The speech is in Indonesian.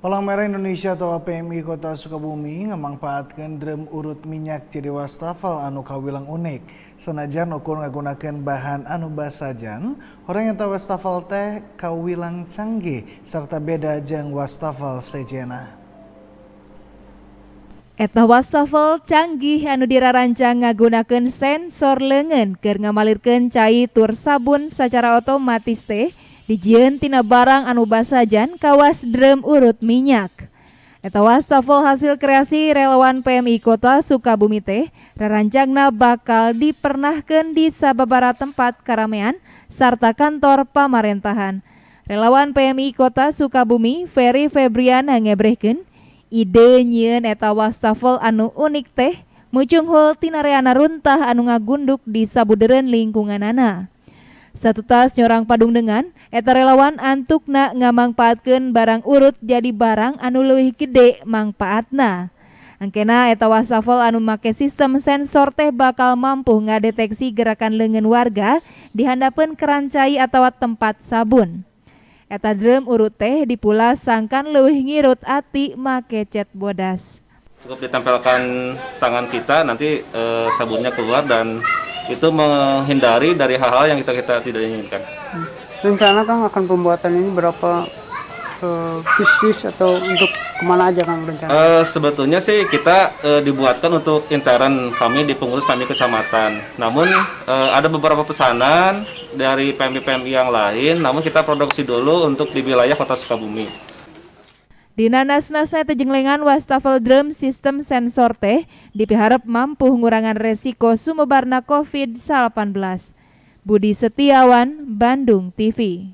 Palang Merah Indonesia atau PMI Kota Sukabumi ngemangpaatkan drum urut minyak ciri wastafel anu kawilang unik. Senajan ukur ngagunakan bahan anu basajan, orang yang tahu wastafel teh kawilang canggih serta beda jeng wastafel sejena. Eta wastafel canggih anu dirarancang ngagunakan sensor lengan ker ngamalirkan cair tur sabun secara otomatis teh tina barang anu basajan kawas drum urut minyak etawastafel hasil kreasi relawan PMI Kota Sukabumi teh rarancangna bakal dipernahkan di sababara tempat karamean sarta kantor pamarentahan relawan PMI Kota Sukabumi Ferry Febrian ngebrehken ide nyieun eta wastafel anu unik teh mucunghul tinareana runtah anu ngagunduk di sabuderen lingkunganana. Satu tas nyorang padung dengan eta relawan ngamang ngamangpaatkeun barang urut jadi barang anu leuwih gede mangpaatna. Angkena eta wasafel anu make sistem sensor teh bakal mampu ngadeteksi gerakan lengan warga dihandapeun kerancai atau tempat sabun. Eta drum urut teh dipulas sangkan leuwih ngirut ati make cat bodas. Cukup ditempelkan tangan kita nanti e, sabunnya keluar dan itu menghindari dari hal-hal yang kita kita tidak inginkan. Rencana kang akan pembuatan ini berapa uh, atau untuk kemana aja kang rencana? Uh, sebetulnya sih kita uh, dibuatkan untuk intern kami di pengurus kami kecamatan. Namun uh, ada beberapa pesanan dari PMI-PMI yang lain, namun kita produksi dulu untuk di wilayah Kota Sukabumi. Di nanas nasnya tejenglengan wastafel drum sistem sensor teh dipiharap mampu ngurangan resiko sumebarna COVID-19. Budi Setiawan, Bandung TV.